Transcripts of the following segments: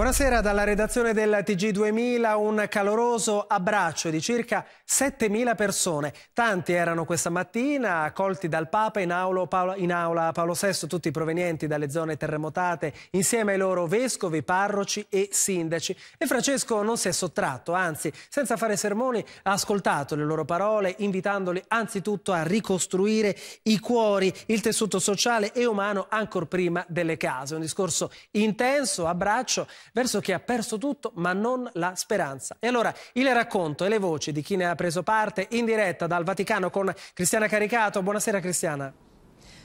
Buonasera dalla redazione del TG2000, un caloroso abbraccio di circa 7.000 persone. Tanti erano questa mattina, accolti dal Papa in aula, Paolo, in aula Paolo VI, tutti provenienti dalle zone terremotate, insieme ai loro vescovi, parroci e sindaci. E Francesco non si è sottratto, anzi, senza fare sermoni, ha ascoltato le loro parole, invitandoli anzitutto a ricostruire i cuori, il tessuto sociale e umano ancor prima delle case. Un discorso intenso, abbraccio verso chi ha perso tutto ma non la speranza. E allora il racconto e le voci di chi ne ha preso parte in diretta dal Vaticano con Cristiana Caricato. Buonasera Cristiana.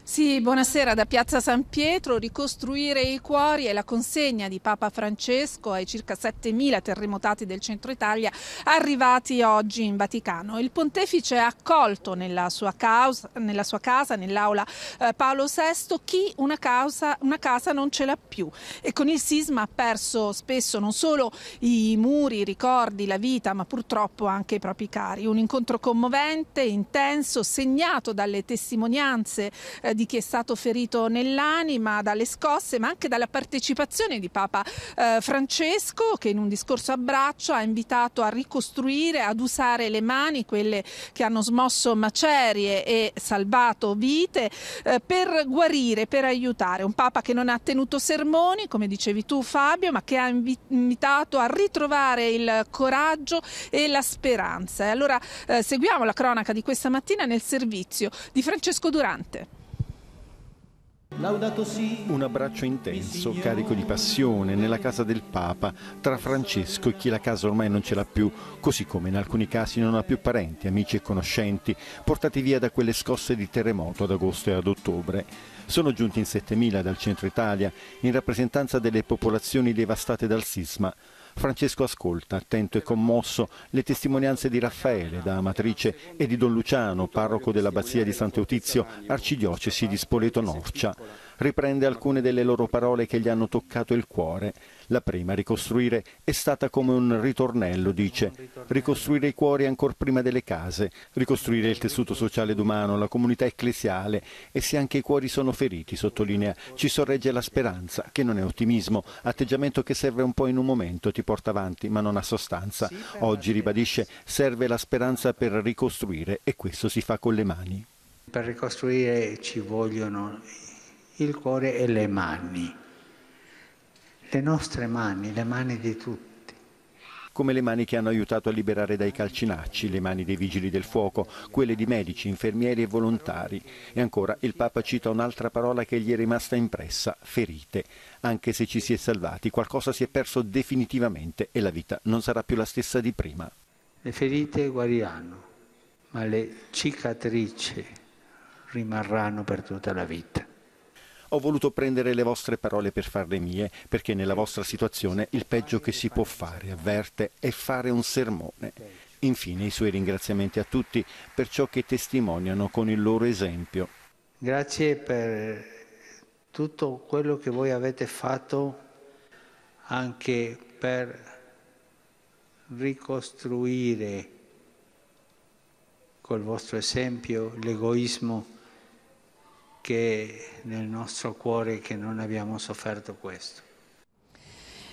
Sì, buonasera da Piazza San Pietro. Ricostruire i cuori è la consegna di Papa Francesco ai circa 7.000 terremotati del centro Italia arrivati oggi in Vaticano. Il pontefice ha accolto nella sua, causa, nella sua casa, nell'aula eh, Paolo VI, chi una, causa, una casa non ce l'ha più e con il sisma ha perso spesso non solo i muri, i ricordi, la vita, ma purtroppo anche i propri cari. Un incontro commovente, intenso, segnato dalle testimonianze eh, di chi è stato ferito nell'anima dalle scosse, ma anche dalla partecipazione di Papa eh, Francesco che in un discorso a braccio ha invitato a ricostruire, ad usare le mani, quelle che hanno smosso macerie e salvato vite, eh, per guarire, per aiutare. Un Papa che non ha tenuto sermoni, come dicevi tu Fabio, ma che ha invitato a ritrovare il coraggio e la speranza. E allora eh, seguiamo la cronaca di questa mattina nel servizio di Francesco Durante. Un abbraccio intenso, carico di passione, nella casa del Papa, tra Francesco e chi la casa ormai non ce l'ha più, così come in alcuni casi non ha più parenti, amici e conoscenti, portati via da quelle scosse di terremoto ad agosto e ad ottobre. Sono giunti in 7.000 dal centro Italia, in rappresentanza delle popolazioni devastate dal sisma. Francesco ascolta, attento e commosso, le testimonianze di Raffaele da Amatrice e di Don Luciano, parroco dell'abbazia di Sant'Eutizio, arcidiocesi di Spoleto Norcia riprende alcune delle loro parole che gli hanno toccato il cuore. La prima, ricostruire, è stata come un ritornello, dice. Ricostruire i cuori ancora prima delle case, ricostruire il tessuto sociale ed umano, la comunità ecclesiale e se anche i cuori sono feriti, sottolinea, ci sorregge la speranza, che non è ottimismo, atteggiamento che serve un po' in un momento, ti porta avanti ma non ha sostanza. Oggi, ribadisce, serve la speranza per ricostruire e questo si fa con le mani. Per ricostruire ci vogliono il cuore e le mani. Le nostre mani, le mani di tutti come le mani che hanno aiutato a liberare dai calcinacci, le mani dei vigili del fuoco, quelle di medici, infermieri e volontari. E ancora il Papa cita un'altra parola che gli è rimasta impressa, ferite. Anche se ci si è salvati, qualcosa si è perso definitivamente e la vita non sarà più la stessa di prima. Le ferite guariranno, ma le cicatrici rimarranno per tutta la vita. Ho voluto prendere le vostre parole per farle mie, perché nella vostra situazione il peggio che si può fare, avverte, è fare un sermone. Infine i suoi ringraziamenti a tutti per ciò che testimoniano con il loro esempio. Grazie per tutto quello che voi avete fatto anche per ricostruire col vostro esempio l'egoismo che nel nostro cuore che non abbiamo sofferto questo.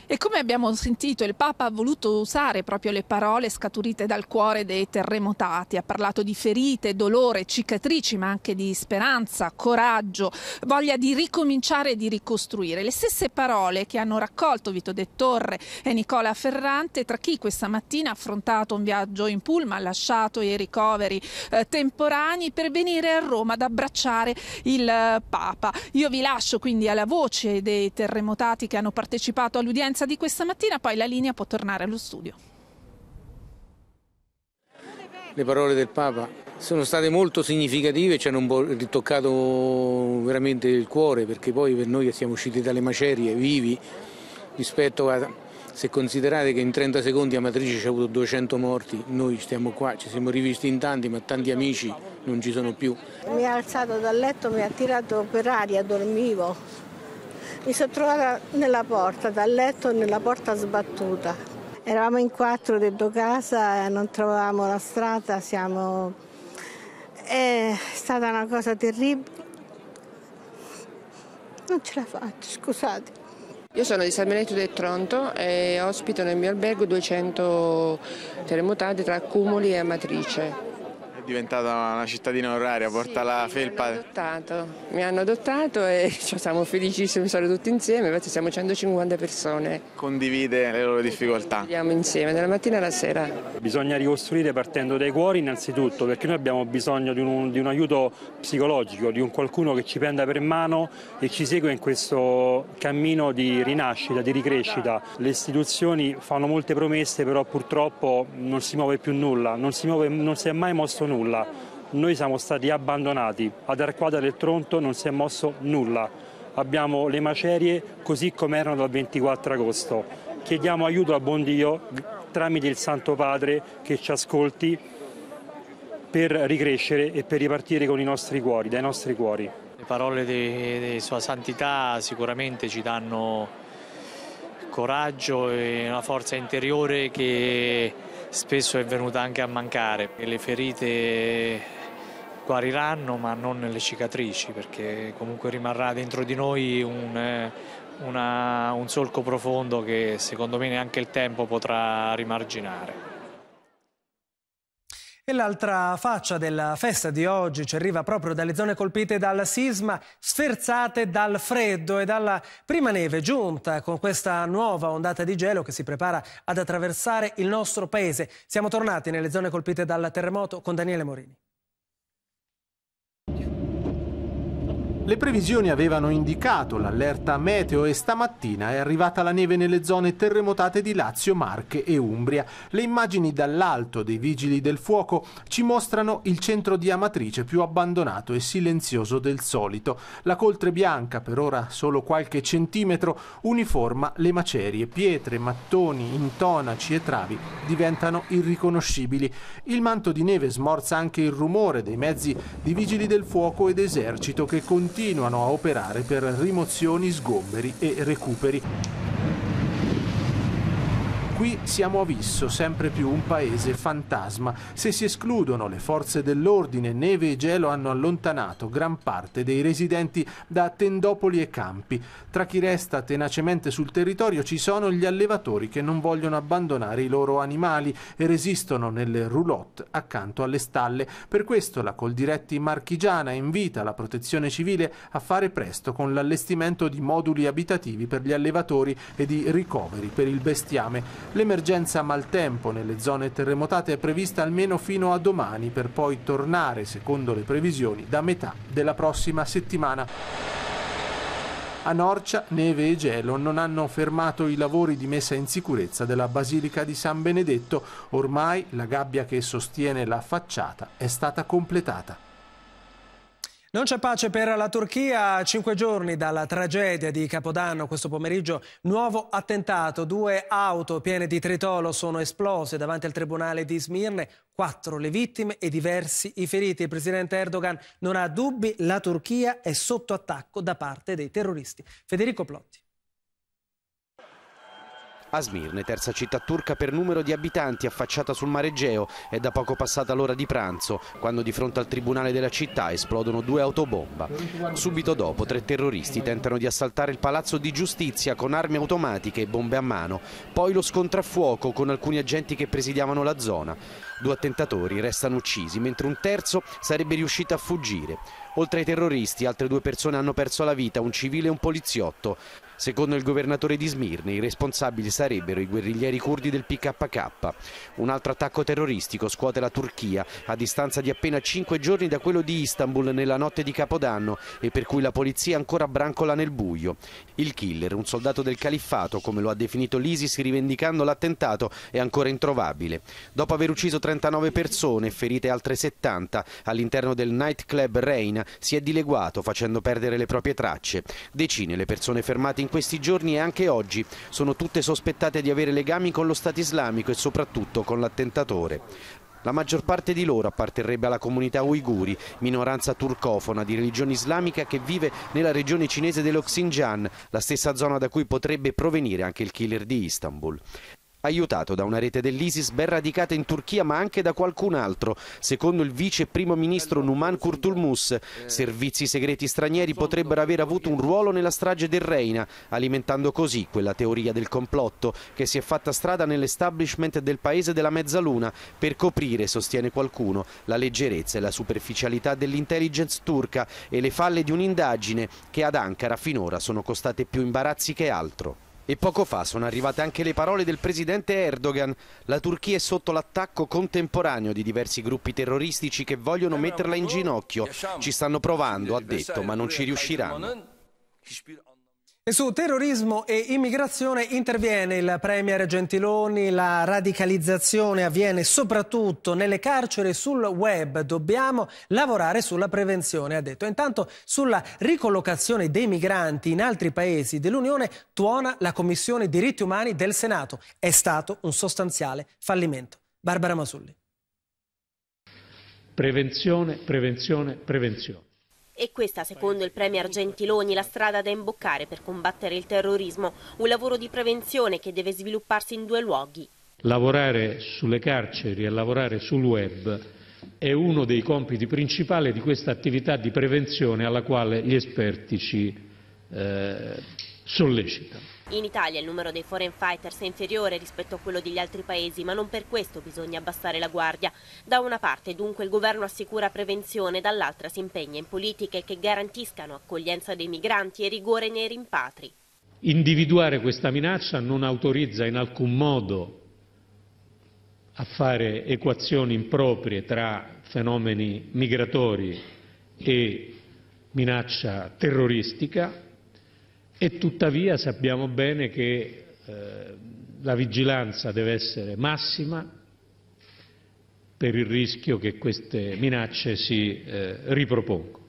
E come abbiamo sentito, il Papa ha voluto usare proprio le parole scaturite dal cuore dei terremotati. Ha parlato di ferite, dolore, cicatrici, ma anche di speranza, coraggio, voglia di ricominciare e di ricostruire. Le stesse parole che hanno raccolto Vito De Torre e Nicola Ferrante tra chi questa mattina ha affrontato un viaggio in pullman, lasciato i ricoveri eh, temporanei per venire a Roma ad abbracciare il eh, Papa. Io vi lascio quindi alla voce dei terremotati che hanno partecipato all'udienza conferenza di questa mattina, poi la linea può tornare allo studio. Le parole del Papa sono state molto significative, ci hanno ritoccato veramente il cuore perché poi per noi che siamo usciti dalle macerie vivi rispetto a se considerate che in 30 secondi a Matrice c'è avuto 200 morti, noi stiamo qua, ci siamo rivisti in tanti, ma tanti amici non ci sono più. Mi ha alzato dal letto, mi ha tirato per aria, dormivo. Mi sono trovata nella porta, dal letto nella porta sbattuta. Eravamo in quattro dentro casa, non trovavamo la strada, siamo... È stata una cosa terribile. Non ce la faccio, scusate. Io sono di San Benedetto del Tronto e ospito nel mio albergo 200 terremotati tra Cumuli e Amatrice diventata una cittadina onoraria, porta sì, la felpa. Mi hanno adottato, mi hanno adottato e cioè, siamo felicissimi, sono tutti insieme, invece siamo 150 persone. Condivide le loro difficoltà. Andiamo insieme, dalla mattina alla sera. Bisogna ricostruire partendo dai cuori innanzitutto, perché noi abbiamo bisogno di un, di un aiuto psicologico, di un qualcuno che ci prenda per mano e ci segue in questo cammino di rinascita, di ricrescita. Le istituzioni fanno molte promesse, però purtroppo non si muove più nulla, non si, muove, non si è mai mosso nulla nulla. Noi siamo stati abbandonati, ad Arquata del Tronto non si è mosso nulla. Abbiamo le macerie così come erano dal 24 agosto. Chiediamo aiuto a buon Dio tramite il Santo Padre che ci ascolti per ricrescere e per ripartire con i nostri cuori, dai nostri cuori. Le parole di, di Sua Santità sicuramente ci danno coraggio e una forza interiore che spesso è venuta anche a mancare. E Le ferite guariranno ma non le cicatrici perché comunque rimarrà dentro di noi un, eh, una, un solco profondo che secondo me neanche il tempo potrà rimarginare. E l'altra faccia della festa di oggi ci arriva proprio dalle zone colpite dal sisma, sferzate dal freddo e dalla prima neve giunta con questa nuova ondata di gelo che si prepara ad attraversare il nostro paese. Siamo tornati nelle zone colpite dal terremoto con Daniele Morini. Le previsioni avevano indicato l'allerta meteo e stamattina è arrivata la neve nelle zone terremotate di Lazio, Marche e Umbria. Le immagini dall'alto dei vigili del fuoco ci mostrano il centro di Amatrice più abbandonato e silenzioso del solito. La coltre bianca, per ora solo qualche centimetro, uniforma le macerie. Pietre, mattoni, intonaci e travi diventano irriconoscibili. Il manto di neve smorza anche il rumore dei mezzi di vigili del fuoco ed esercito che continuano continuano a operare per rimozioni, sgomberi e recuperi. Qui siamo a Visso, sempre più un paese fantasma. Se si escludono le forze dell'ordine, neve e gelo hanno allontanato gran parte dei residenti da tendopoli e campi. Tra chi resta tenacemente sul territorio ci sono gli allevatori che non vogliono abbandonare i loro animali e resistono nelle roulotte accanto alle stalle. Per questo la Coldiretti Marchigiana invita la protezione civile a fare presto con l'allestimento di moduli abitativi per gli allevatori e di ricoveri per il bestiame. L'emergenza maltempo nelle zone terremotate è prevista almeno fino a domani per poi tornare, secondo le previsioni, da metà della prossima settimana. A Norcia neve e gelo non hanno fermato i lavori di messa in sicurezza della Basilica di San Benedetto. Ormai la gabbia che sostiene la facciata è stata completata. Non c'è pace per la Turchia, cinque giorni dalla tragedia di Capodanno questo pomeriggio, nuovo attentato, due auto piene di tritolo sono esplose davanti al tribunale di Smirne, quattro le vittime e diversi i feriti. Il presidente Erdogan non ha dubbi, la Turchia è sotto attacco da parte dei terroristi. Federico Plotti. A Smirne, terza città turca per numero di abitanti, affacciata sul mare Egeo, è da poco passata l'ora di pranzo, quando di fronte al tribunale della città esplodono due autobomba. Subito dopo tre terroristi tentano di assaltare il palazzo di giustizia con armi automatiche e bombe a mano, poi lo scontro a fuoco con alcuni agenti che presidiavano la zona. Due attentatori restano uccisi, mentre un terzo sarebbe riuscito a fuggire. Oltre ai terroristi, altre due persone hanno perso la vita, un civile e un poliziotto. Secondo il governatore di Smirne i responsabili sarebbero i guerriglieri curdi del PKK. Un altro attacco terroristico scuote la Turchia a distanza di appena 5 giorni da quello di Istanbul nella notte di Capodanno e per cui la polizia ancora brancola nel buio. Il killer, un soldato del califfato, come lo ha definito l'ISIS rivendicando l'attentato, è ancora introvabile. Dopo aver ucciso 39 persone e ferite altre 70 all'interno del nightclub Reina, si è dileguato facendo perdere le proprie tracce. Decine le persone fermate in questi giorni e anche oggi sono tutte sospettate di avere legami con lo Stato islamico e soprattutto con l'attentatore. La maggior parte di loro apparterrebbe alla comunità uiguri, minoranza turcofona di religione islamica che vive nella regione cinese dello Xinjiang, la stessa zona da cui potrebbe provenire anche il killer di Istanbul aiutato da una rete dell'ISIS ben radicata in Turchia ma anche da qualcun altro. Secondo il vice primo ministro Numan Kurtulmus, servizi segreti stranieri potrebbero aver avuto un ruolo nella strage del Reina, alimentando così quella teoria del complotto che si è fatta strada nell'establishment del paese della Mezzaluna per coprire, sostiene qualcuno, la leggerezza e la superficialità dell'intelligence turca e le falle di un'indagine che ad Ankara finora sono costate più imbarazzi che altro. E poco fa sono arrivate anche le parole del presidente Erdogan. La Turchia è sotto l'attacco contemporaneo di diversi gruppi terroristici che vogliono metterla in ginocchio. Ci stanno provando, ha detto, ma non ci riusciranno. E su terrorismo e immigrazione interviene il Premier Gentiloni, la radicalizzazione avviene soprattutto nelle carceri e sul web, dobbiamo lavorare sulla prevenzione, ha detto. Intanto sulla ricollocazione dei migranti in altri paesi dell'Unione tuona la Commissione diritti umani del Senato, è stato un sostanziale fallimento. Barbara Masulli. Prevenzione, prevenzione, prevenzione. E questa, secondo il Premier Gentiloni, la strada da imboccare per combattere il terrorismo, un lavoro di prevenzione che deve svilupparsi in due luoghi. Lavorare sulle carceri e lavorare sul web è uno dei compiti principali di questa attività di prevenzione alla quale gli esperti ci eh, sollecitano. In Italia il numero dei foreign fighters è inferiore rispetto a quello degli altri paesi, ma non per questo bisogna abbassare la guardia. Da una parte dunque il governo assicura prevenzione, dall'altra si impegna in politiche che garantiscano accoglienza dei migranti e rigore nei rimpatri. Individuare questa minaccia non autorizza in alcun modo a fare equazioni improprie tra fenomeni migratori e minaccia terroristica, e tuttavia sappiamo bene che eh, la vigilanza deve essere massima per il rischio che queste minacce si eh, ripropongano.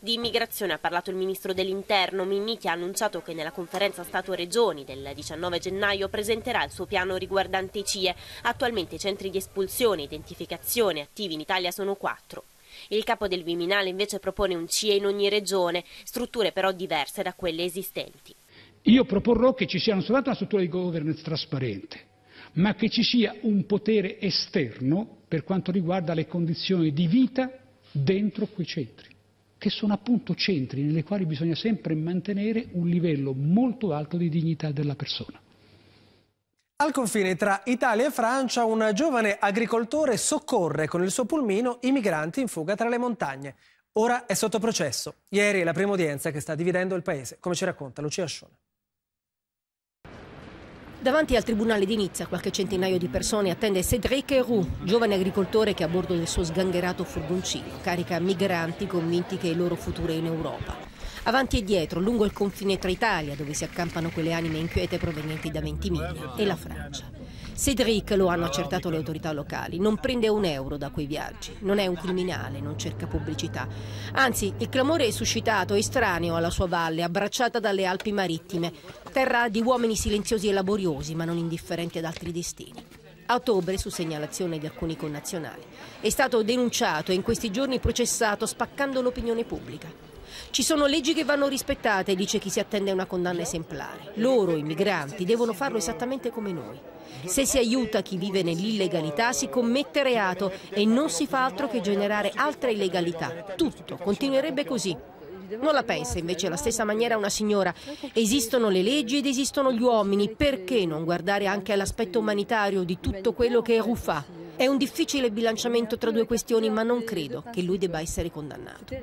Di immigrazione ha parlato il ministro dell'Interno, Mimmi, che ha annunciato che nella conferenza Stato-Regioni del 19 gennaio presenterà il suo piano riguardante i CIE. Attualmente i centri di espulsione e identificazione attivi in Italia sono quattro. Il capo del Viminale invece propone un CIE in ogni regione, strutture però diverse da quelle esistenti. Io proporrò che ci sia non soltanto una struttura di governance trasparente, ma che ci sia un potere esterno per quanto riguarda le condizioni di vita dentro quei centri, che sono appunto centri nelle quali bisogna sempre mantenere un livello molto alto di dignità della persona. Al confine tra Italia e Francia un giovane agricoltore soccorre con il suo pulmino i migranti in fuga tra le montagne. Ora è sotto processo. Ieri è la prima udienza che sta dividendo il paese, come ci racconta Lucia Scione. Davanti al tribunale di Nizza qualche centinaio di persone attende Cédric Héroux, giovane agricoltore che a bordo del suo sgangherato furgoncino carica migranti convinti che è il loro futuro è in Europa avanti e dietro, lungo il confine tra Italia, dove si accampano quelle anime inquiete provenienti da Ventimiglia, e la Francia. Cedric, lo hanno accertato le autorità locali, non prende un euro da quei viaggi, non è un criminale, non cerca pubblicità. Anzi, il clamore è suscitato, è estraneo alla sua valle, abbracciata dalle Alpi marittime, terra di uomini silenziosi e laboriosi, ma non indifferenti ad altri destini. A ottobre, su segnalazione di alcuni connazionali, è stato denunciato e in questi giorni processato spaccando l'opinione pubblica. Ci sono leggi che vanno rispettate, dice chi si attende a una condanna esemplare. Loro, i migranti, devono farlo esattamente come noi. Se si aiuta chi vive nell'illegalità si commette reato e non si fa altro che generare altra illegalità. Tutto continuerebbe così. Non la pensa invece alla stessa maniera una signora. Esistono le leggi ed esistono gli uomini, perché non guardare anche all'aspetto umanitario di tutto quello che Rufà è un difficile bilanciamento tra due questioni, ma non credo che lui debba essere condannato.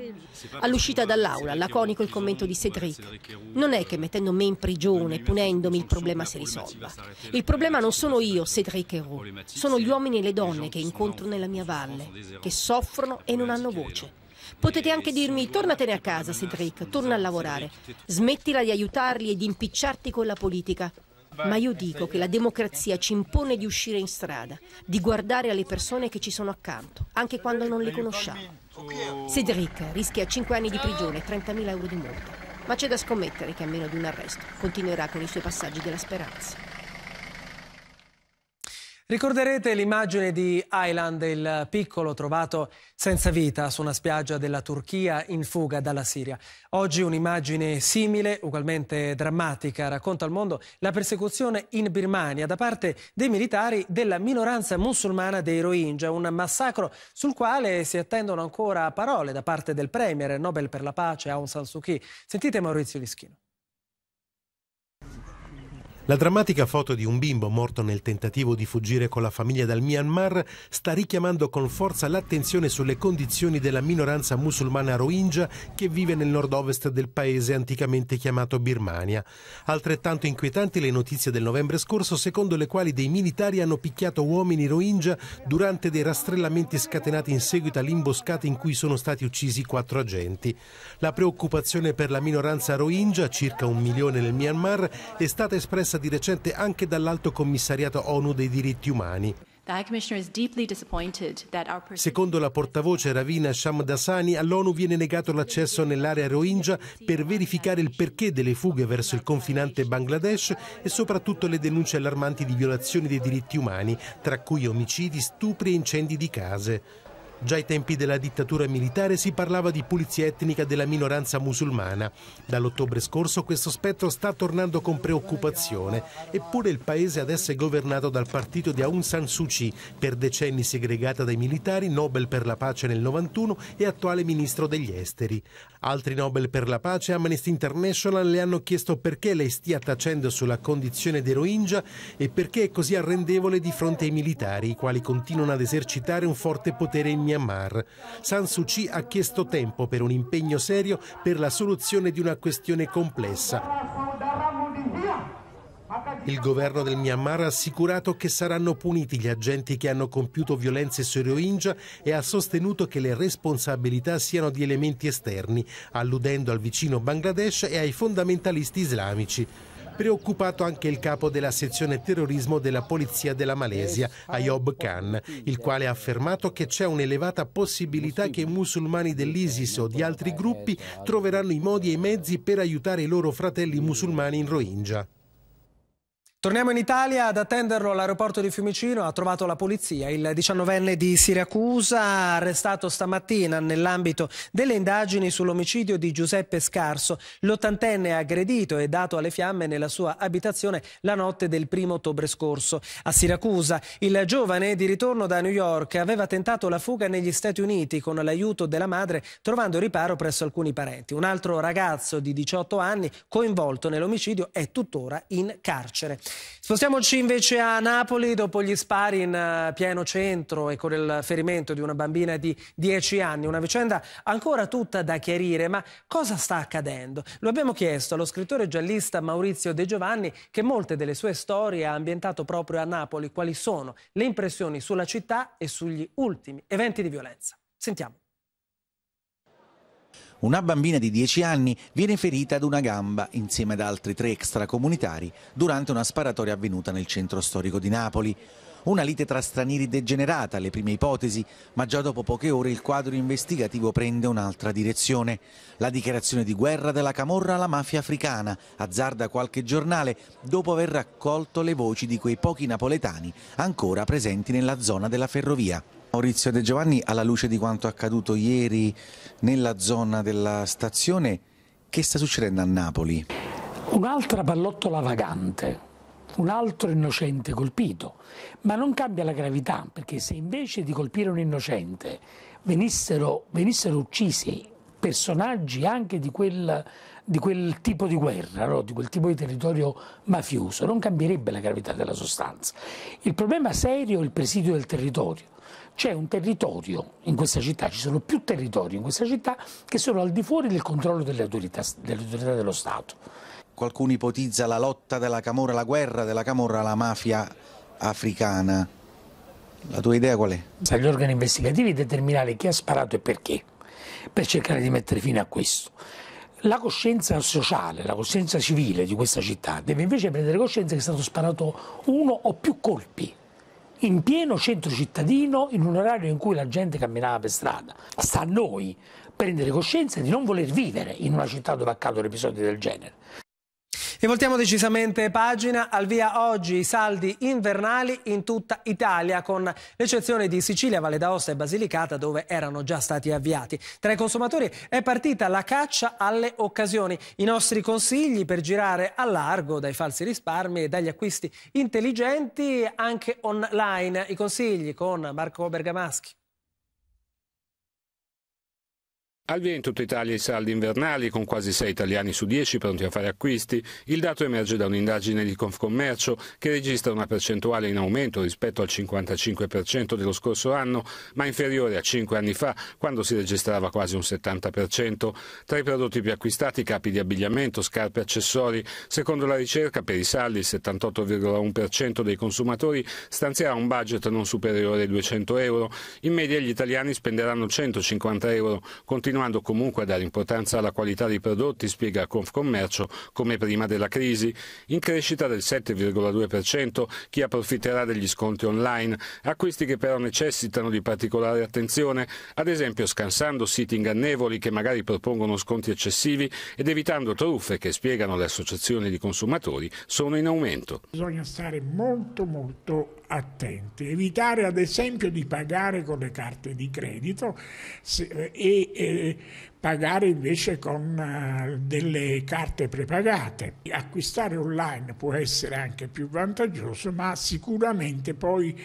All'uscita dall'aula, laconico il commento di Cedric. Non è che mettendo me in prigione, punendomi, il problema si risolva. Il problema non sono io, Cedric e Roux, sono gli uomini e le donne che incontro nella mia valle, che soffrono e non hanno voce. Potete anche dirmi tornatene a casa, Cedric, torna a lavorare. Smettila di aiutarli e di impicciarti con la politica. Ma io dico che la democrazia ci impone di uscire in strada, di guardare alle persone che ci sono accanto, anche quando non le conosciamo. Cedric rischia 5 anni di prigione e 30.000 euro di multa. Ma c'è da scommettere che a meno di un arresto continuerà con i suoi passaggi della speranza. Ricorderete l'immagine di Ayland, il piccolo trovato senza vita su una spiaggia della Turchia in fuga dalla Siria. Oggi un'immagine simile, ugualmente drammatica, racconta al mondo la persecuzione in Birmania da parte dei militari della minoranza musulmana dei Rohingya, un massacro sul quale si attendono ancora parole da parte del Premier Nobel per la pace Aung San Suu Kyi. Sentite Maurizio Lischino. La drammatica foto di un bimbo morto nel tentativo di fuggire con la famiglia dal Myanmar sta richiamando con forza l'attenzione sulle condizioni della minoranza musulmana rohingya che vive nel nord-ovest del paese anticamente chiamato Birmania. Altrettanto inquietanti le notizie del novembre scorso secondo le quali dei militari hanno picchiato uomini rohingya durante dei rastrellamenti scatenati in seguito all'imboscata in cui sono stati uccisi quattro agenti. La preoccupazione per la minoranza rohingya, circa un milione nel Myanmar, è stata espressa di recente anche dall'Alto Commissariato ONU dei diritti umani. Secondo la portavoce Ravina Shamdasani, all'ONU viene negato l'accesso nell'area Rohingya per verificare il perché delle fughe verso il confinante Bangladesh e soprattutto le denunce allarmanti di violazioni dei diritti umani, tra cui omicidi, stupri e incendi di case. Già ai tempi della dittatura militare si parlava di pulizia etnica della minoranza musulmana. Dall'ottobre scorso questo spettro sta tornando con preoccupazione, eppure il paese adesso è governato dal partito di Aung San Suu Kyi, per decenni segregata dai militari, Nobel per la pace nel 91 e attuale ministro degli esteri. Altri Nobel per la pace Amnesty International le hanno chiesto perché lei stia tacendo sulla condizione dei Rohingya e perché è così arrendevole di fronte ai militari, i quali continuano ad esercitare un forte potere in Myanmar. San Suu Kyi ha chiesto tempo per un impegno serio per la soluzione di una questione complessa. Il governo del Myanmar ha assicurato che saranno puniti gli agenti che hanno compiuto violenze sui Rohingya e ha sostenuto che le responsabilità siano di elementi esterni, alludendo al vicino Bangladesh e ai fondamentalisti islamici. Preoccupato anche il capo della sezione terrorismo della Polizia della Malesia, Ayob Khan, il quale ha affermato che c'è un'elevata possibilità che i musulmani dell'ISIS o di altri gruppi troveranno i modi e i mezzi per aiutare i loro fratelli musulmani in Rohingya. Torniamo in Italia ad attenderlo all'aeroporto di Fiumicino. Ha trovato la polizia il 19enne di Siracusa, arrestato stamattina nell'ambito delle indagini sull'omicidio di Giuseppe Scarso. L'ottantenne aggredito e dato alle fiamme nella sua abitazione la notte del primo ottobre scorso. A Siracusa, il giovane di ritorno da New York aveva tentato la fuga negli Stati Uniti con l'aiuto della madre, trovando riparo presso alcuni parenti. Un altro ragazzo di 18 anni coinvolto nell'omicidio è tuttora in carcere. Spostiamoci invece a Napoli dopo gli spari in eh, pieno centro e con il ferimento di una bambina di 10 anni. Una vicenda ancora tutta da chiarire, ma cosa sta accadendo? Lo abbiamo chiesto allo scrittore giallista Maurizio De Giovanni che molte delle sue storie ha ambientato proprio a Napoli. Quali sono le impressioni sulla città e sugli ultimi eventi di violenza? Sentiamo. Una bambina di 10 anni viene ferita ad una gamba insieme ad altri tre extracomunitari durante una sparatoria avvenuta nel centro storico di Napoli. Una lite tra stranieri degenerata, le prime ipotesi, ma già dopo poche ore il quadro investigativo prende un'altra direzione. La dichiarazione di guerra della Camorra alla mafia africana, azzarda qualche giornale dopo aver raccolto le voci di quei pochi napoletani ancora presenti nella zona della ferrovia. Maurizio De Giovanni, alla luce di quanto accaduto ieri nella zona della stazione, che sta succedendo a Napoli? Un'altra pallottola vagante, un altro innocente colpito, ma non cambia la gravità, perché se invece di colpire un innocente venissero, venissero uccisi personaggi anche di quel, di quel, tipo di guerra, no? di quel tipo di territorio mafioso, non cambierebbe la gravità della sostanza. Il problema serio è il presidio del territorio c'è un territorio in questa città, ci sono più territori in questa città che sono al di fuori del controllo delle autorità, delle autorità dello Stato. Qualcuno ipotizza la lotta della Camorra, la guerra della Camorra alla mafia africana. La tua idea qual è? Agli organi investigativi determinare chi ha sparato e perché, per cercare di mettere fine a questo. La coscienza sociale, la coscienza civile di questa città deve invece prendere coscienza che è stato sparato uno o più colpi in pieno centro cittadino, in un orario in cui la gente camminava per strada. Sta a noi prendere coscienza di non voler vivere in una città dove accadono episodi del genere. E voltiamo decisamente pagina, al via oggi i saldi invernali in tutta Italia con l'eccezione di Sicilia, Valle d'Aosta e Basilicata dove erano già stati avviati. Tra i consumatori è partita la caccia alle occasioni, i nostri consigli per girare a largo dai falsi risparmi e dagli acquisti intelligenti anche online. I consigli con Marco Bergamaschi. Al via in tutta Italia i saldi invernali, con quasi 6 italiani su 10 pronti a fare acquisti. Il dato emerge da un'indagine di Confcommercio che registra una percentuale in aumento rispetto al 55% dello scorso anno, ma inferiore a 5 anni fa, quando si registrava quasi un 70%. Tra i prodotti più acquistati capi di abbigliamento, scarpe e accessori. Secondo la ricerca, per i saldi il 78,1% dei consumatori stanzierà un budget non superiore ai 200 euro. In media gli italiani spenderanno 150 euro, continuando continuando comunque a dare importanza alla qualità dei prodotti, spiega Confcommercio, come prima della crisi, in crescita del 7,2% chi approfitterà degli sconti online, acquisti che però necessitano di particolare attenzione, ad esempio scansando siti ingannevoli che magari propongono sconti eccessivi ed evitando truffe che spiegano le associazioni di consumatori sono in aumento. Bisogna stare molto molto attenti, evitare ad esempio di pagare con le carte di credito se, eh, e, e pagare invece con eh, delle carte prepagate. Acquistare online può essere anche più vantaggioso, ma sicuramente poi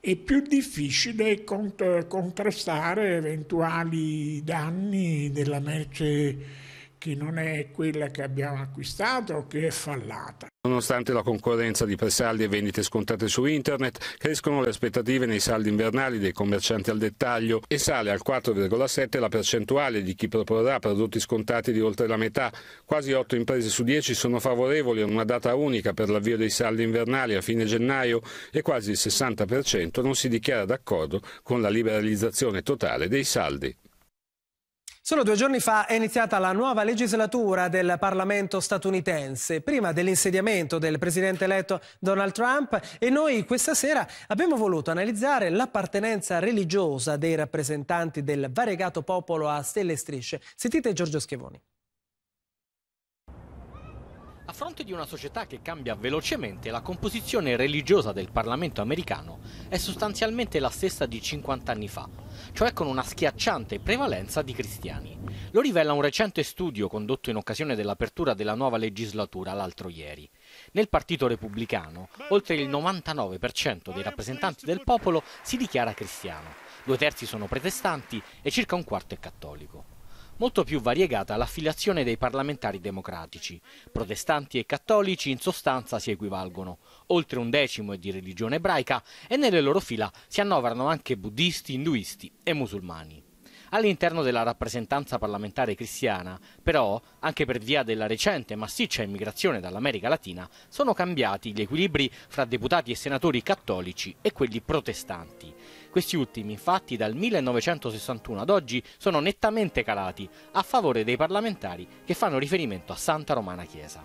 è più difficile cont- contrastare eventuali danni della merce che non è quella che abbiamo acquistato o che è fallata. Nonostante la concorrenza di presaldi e vendite scontate su internet, crescono le aspettative nei saldi invernali dei commercianti al dettaglio e sale al 4,7 la percentuale di chi proporrà prodotti scontati di oltre la metà. Quasi 8 imprese su 10 sono favorevoli a una data unica per l'avvio dei saldi invernali a fine gennaio e quasi il 60% non si dichiara d'accordo con la liberalizzazione totale dei saldi. Solo due giorni fa è iniziata la nuova legislatura del Parlamento statunitense, prima dell'insediamento del presidente eletto Donald Trump e noi questa sera abbiamo voluto analizzare l'appartenenza religiosa dei rappresentanti del variegato popolo a stelle e strisce. Sentite Giorgio Schiavoni. A fronte di una società che cambia velocemente, la composizione religiosa del Parlamento americano è sostanzialmente la stessa di 50 anni fa, cioè con una schiacciante prevalenza di cristiani. Lo rivela un recente studio condotto in occasione dell'apertura della nuova legislatura l'altro ieri. Nel Partito Repubblicano, oltre il 99% dei rappresentanti del popolo si dichiara cristiano, due terzi sono protestanti e circa un quarto è cattolico molto più variegata l'affiliazione dei parlamentari democratici. Protestanti e cattolici in sostanza si equivalgono. Oltre un decimo è di religione ebraica e nelle loro fila si annoverano anche buddisti, induisti e musulmani. All'interno della rappresentanza parlamentare cristiana, però, anche per via della recente massiccia immigrazione dall'America Latina, sono cambiati gli equilibri fra deputati e senatori cattolici e quelli protestanti. Questi ultimi, infatti, dal 1961 ad oggi sono nettamente calati a favore dei parlamentari che fanno riferimento a Santa Romana Chiesa.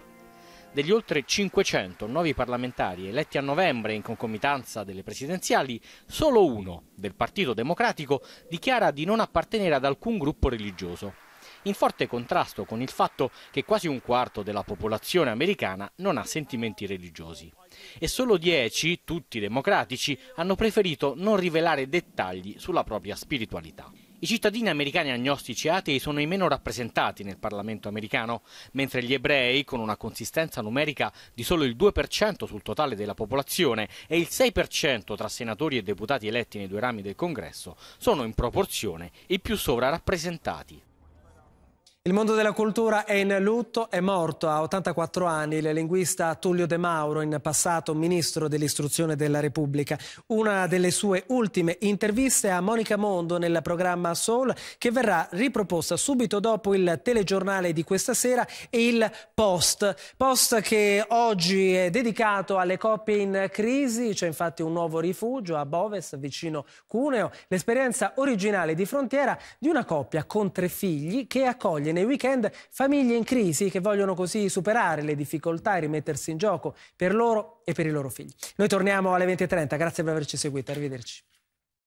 Degli oltre 500 nuovi parlamentari eletti a novembre in concomitanza delle presidenziali, solo uno, del Partito Democratico, dichiara di non appartenere ad alcun gruppo religioso, in forte contrasto con il fatto che quasi un quarto della popolazione americana non ha sentimenti religiosi e solo 10, tutti democratici, hanno preferito non rivelare dettagli sulla propria spiritualità. I cittadini americani agnostici e atei sono i meno rappresentati nel Parlamento americano, mentre gli ebrei, con una consistenza numerica di solo il 2% sul totale della popolazione e il 6% tra senatori e deputati eletti nei due rami del Congresso, sono in proporzione i più sovrarappresentati. Il mondo della cultura è in lutto, è morto a 84 anni il linguista Tullio De Mauro, in passato ministro dell'istruzione della Repubblica. Una delle sue ultime interviste a Monica Mondo nel programma Soul che verrà riproposta subito dopo il telegiornale di questa sera e il post. Post che oggi è dedicato alle coppie in crisi, c'è infatti un nuovo rifugio a Boves vicino Cuneo, l'esperienza originale di frontiera di una coppia con tre figli che accoglie famiglie nei weekend, famiglie in crisi che vogliono così superare le difficoltà e rimettersi in gioco per loro e per i loro figli. Noi torniamo alle 20.30, grazie per averci seguito, arrivederci.